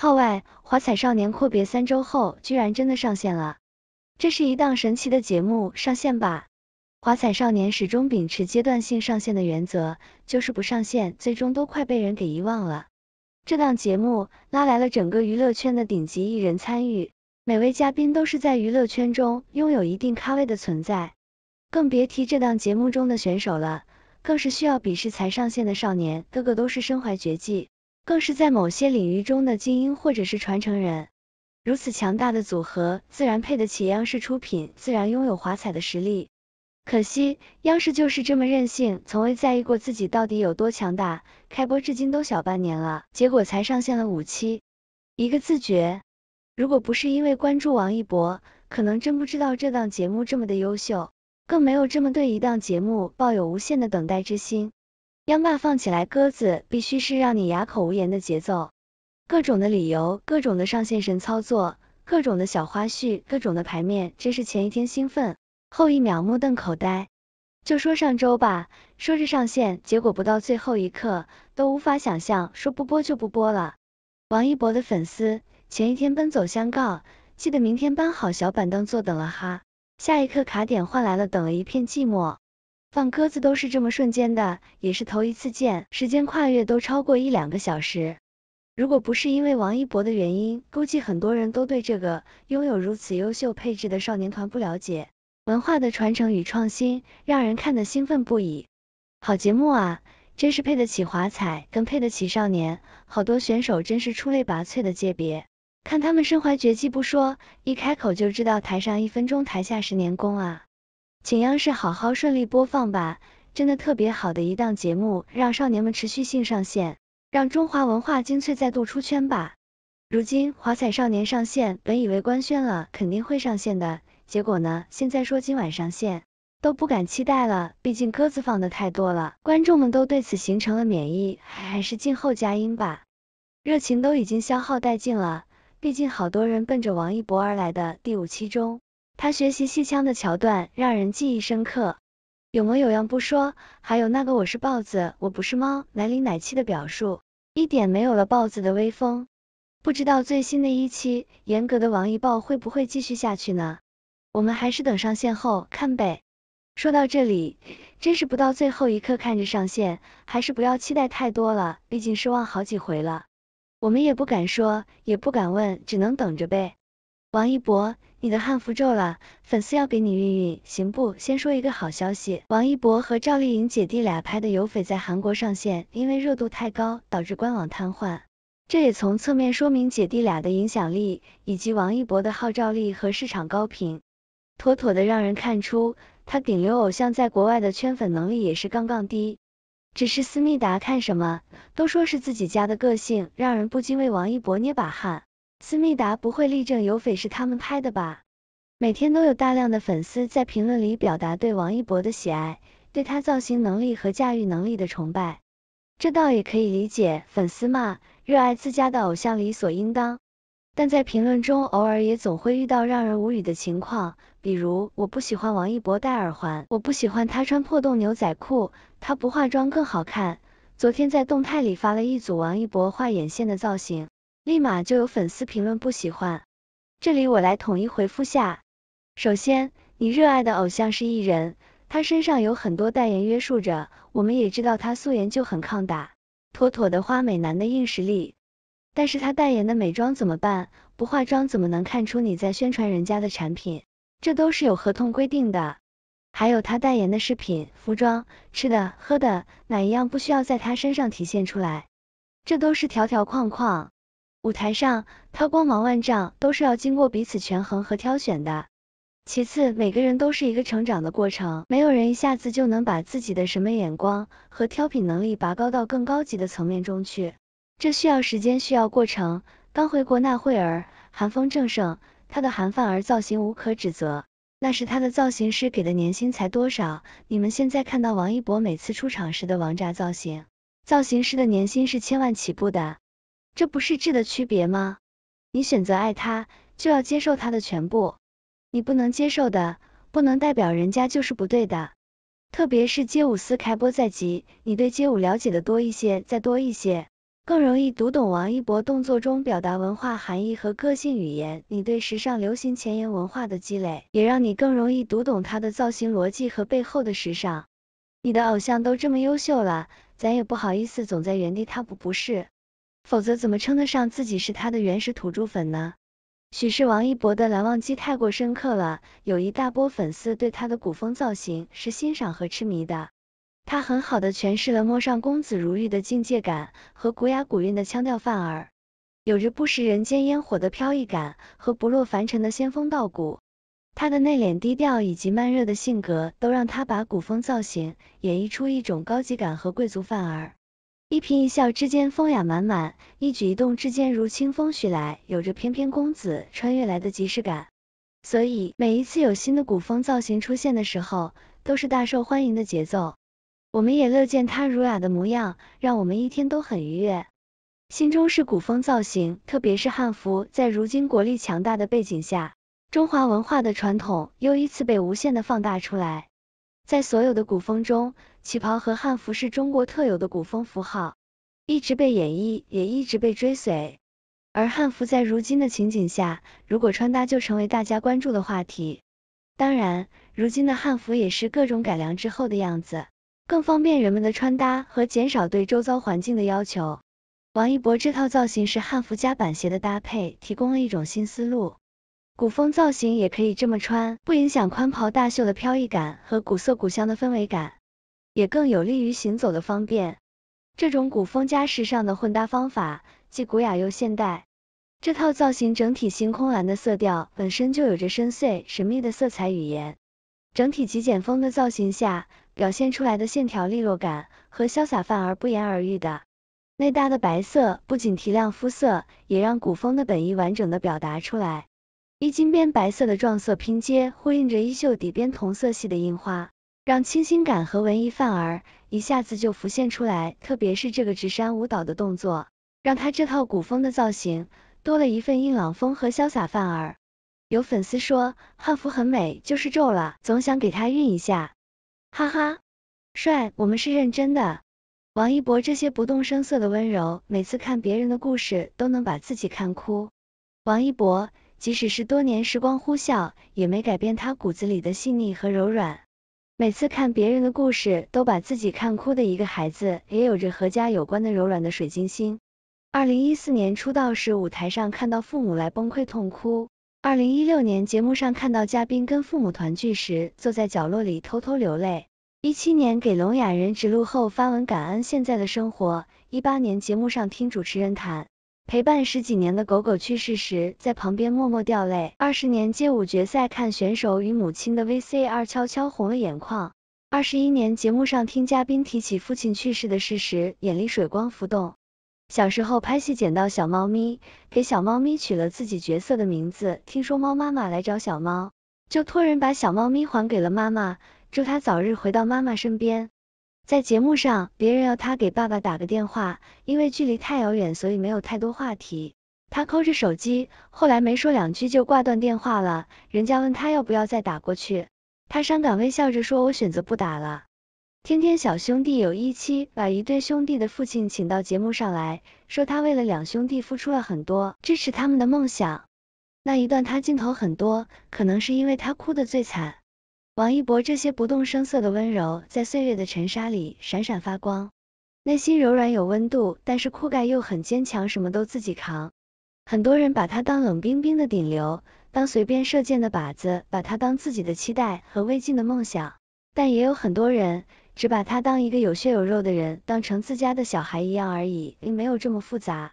号外！华彩少年阔别三周后，居然真的上线了！这是一档神奇的节目，上线吧！华彩少年始终秉持阶段性上线的原则，就是不上线，最终都快被人给遗忘了。这档节目拉来了整个娱乐圈的顶级艺人参与，每位嘉宾都是在娱乐圈中拥有一定咖位的存在。更别提这档节目中的选手了，更是需要鄙视才上线的少年，个个都是身怀绝技。更是在某些领域中的精英或者是传承人，如此强大的组合，自然配得起央视出品，自然拥有华彩的实力。可惜，央视就是这么任性，从未在意过自己到底有多强大。开播至今都小半年了，结果才上线了五期，一个字绝。如果不是因为关注王一博，可能真不知道这档节目这么的优秀，更没有这么对一档节目抱有无限的等待之心。央爸放起来鸽子，必须是让你哑口无言的节奏，各种的理由，各种的上线神操作，各种的小花絮，各种的牌面，真是前一天兴奋，后一秒目瞪口呆。就说上周吧，说着上线，结果不到最后一刻都无法想象，说不播就不播了。王一博的粉丝前一天奔走相告，记得明天搬好小板凳坐等了哈，下一刻卡点换来了等了一片寂寞。放鸽子都是这么瞬间的，也是头一次见，时间跨越都超过一两个小时。如果不是因为王一博的原因，估计很多人都对这个拥有如此优秀配置的少年团不了解。文化的传承与创新，让人看得兴奋不已。好节目啊，真是配得起华彩，更配得起少年。好多选手真是出类拔萃的界别，看他们身怀绝技不说，一开口就知道台上一分钟，台下十年功啊。请央视好好顺利播放吧，真的特别好的一档节目，让少年们持续性上线，让中华文化精粹再度出圈吧。如今华彩少年上线，本以为官宣了肯定会上线的，结果呢，现在说今晚上线都不敢期待了，毕竟鸽子放的太多了，观众们都对此形成了免疫，还是静候佳音吧。热情都已经消耗殆尽了，毕竟好多人奔着王一博而来的第五期中。他学习戏腔的桥段让人记忆深刻，有模有样不说，还有那个我是豹子，我不是猫，奶里奶气的表述，一点没有了豹子的威风。不知道最新的一期严格的王一豹会不会继续下去呢？我们还是等上线后看呗。说到这里，真是不到最后一刻看着上线，还是不要期待太多了，毕竟失望好几回了。我们也不敢说，也不敢问，只能等着呗。王一博，你的汉服皱了，粉丝要给你熨熨，行不？先说一个好消息，王一博和赵丽颖姐弟俩拍的《有翡》在韩国上线，因为热度太高，导致官网瘫痪。这也从侧面说明姐弟俩的影响力，以及王一博的号召力和市场高频，妥妥的让人看出他顶流偶像在国外的圈粉能力也是杠杠的。只是思密达看什么，都说是自己家的个性，让人不禁为王一博捏把汗。思密达不会力证有翡是他们拍的吧？每天都有大量的粉丝在评论里表达对王一博的喜爱，对他造型能力和驾驭能力的崇拜，这倒也可以理解，粉丝嘛，热爱自家的偶像理所应当。但在评论中，偶尔也总会遇到让人无语的情况，比如我不喜欢王一博戴耳环，我不喜欢他穿破洞牛仔裤，他不化妆更好看。昨天在动态里发了一组王一博画眼线的造型。立马就有粉丝评论不喜欢，这里我来统一回复下。首先，你热爱的偶像是艺人，他身上有很多代言约束着，我们也知道他素颜就很抗打，妥妥的花美男的硬实力。但是他代言的美妆怎么办？不化妆怎么能看出你在宣传人家的产品？这都是有合同规定的。还有他代言的饰品、服装、吃的、喝的，哪一样不需要在他身上体现出来？这都是条条框框。舞台上，他光芒万丈，都是要经过彼此权衡和挑选的。其次，每个人都是一个成长的过程，没有人一下子就能把自己的审美眼光和挑品能力拔高到更高级的层面中去，这需要时间，需要过程。刚回国那会儿，韩风正盛，他的韩范儿造型无可指责。那时他的造型师给的年薪才多少？你们现在看到王一博每次出场时的王炸造型，造型师的年薪是千万起步的。这不是质的区别吗？你选择爱他，就要接受他的全部。你不能接受的，不能代表人家就是不对的。特别是街舞四开播在即，你对街舞了解的多一些，再多一些，更容易读懂王一博动作中表达文化含义和个性语言。你对时尚、流行、前沿文化的积累，也让你更容易读懂他的造型逻辑和背后的时尚。你的偶像都这么优秀了，咱也不好意思总在原地踏步，不是？否则怎么称得上自己是他的原始土著粉呢？许是王一博的蓝忘机太过深刻了，有一大波粉丝对他的古风造型是欣赏和痴迷的。他很好的诠释了陌上公子如玉的境界感和古雅古韵的腔调范儿，有着不食人间烟火的飘逸感和不落凡尘的仙风道骨。他的内敛低调以及慢热的性格，都让他把古风造型演绎出一种高级感和贵族范儿。一颦一笑之间，风雅满满；一举一动之间，如清风徐来，有着翩翩公子穿越来的即视感。所以，每一次有新的古风造型出现的时候，都是大受欢迎的节奏。我们也乐见他儒雅的模样，让我们一天都很愉悦。新中式古风造型，特别是汉服，在如今国力强大的背景下，中华文化的传统又一次被无限的放大出来。在所有的古风中，旗袍和汉服是中国特有的古风符号，一直被演绎，也一直被追随。而汉服在如今的情景下，如果穿搭就成为大家关注的话题。当然，如今的汉服也是各种改良之后的样子，更方便人们的穿搭和减少对周遭环境的要求。王一博这套造型是汉服加板鞋的搭配，提供了一种新思路。古风造型也可以这么穿，不影响宽袍大袖的飘逸感和古色古香的氛围感，也更有利于行走的方便。这种古风加时尚的混搭方法，既古雅又现代。这套造型整体星空蓝的色调本身就有着深邃神秘的色彩语言，整体极简风的造型下表现出来的线条利落感和潇洒范儿不言而喻的。内搭的白色不仅提亮肤色，也让古风的本意完整的表达出来。衣襟边白色的撞色拼接，呼应着衣袖底边同色系的印花，让清新感和文艺范儿一下子就浮现出来。特别是这个直山舞蹈的动作，让他这套古风的造型多了一份硬朗风和潇洒范儿。有粉丝说汉服很美，就是皱了，总想给他熨一下。哈哈，帅，我们是认真的。王一博这些不动声色的温柔，每次看别人的故事都能把自己看哭。王一博。即使是多年时光呼啸，也没改变他骨子里的细腻和柔软。每次看别人的故事，都把自己看哭的一个孩子，也有着和家有关的柔软的水晶心。二零一四年出道时，舞台上看到父母来崩溃痛哭；二零一六年节目上看到嘉宾跟父母团聚时，坐在角落里偷偷流泪；一七年给聋哑人指路后发文感恩现在的生活；一八年节目上听主持人谈。陪伴十几年的狗狗去世时，在旁边默默掉泪；二十年街舞决赛看选手与母亲的 VCR，悄悄红了眼眶；二十一年节目上听嘉宾提起父亲去世的事实，眼里水光浮动。小时候拍戏捡到小猫咪，给小猫咪取了自己角色的名字，听说猫妈妈来找小猫，就托人把小猫咪还给了妈妈，祝它早日回到妈妈身边。在节目上，别人要他给爸爸打个电话，因为距离太遥远，所以没有太多话题。他抠着手机，后来没说两句就挂断电话了。人家问他要不要再打过去，他伤感微笑着说：“我选择不打了。”天天小兄弟有一期把一对兄弟的父亲请到节目上来说，他为了两兄弟付出了很多，支持他们的梦想。那一段他镜头很多，可能是因为他哭得最惨。王一博这些不动声色的温柔，在岁月的尘沙里闪闪发光，内心柔软有温度，但是酷盖又很坚强，什么都自己扛。很多人把他当冷冰冰的顶流，当随便射箭的靶子，把他当自己的期待和未尽的梦想。但也有很多人只把他当一个有血有肉的人，当成自家的小孩一样而已，并没有这么复杂。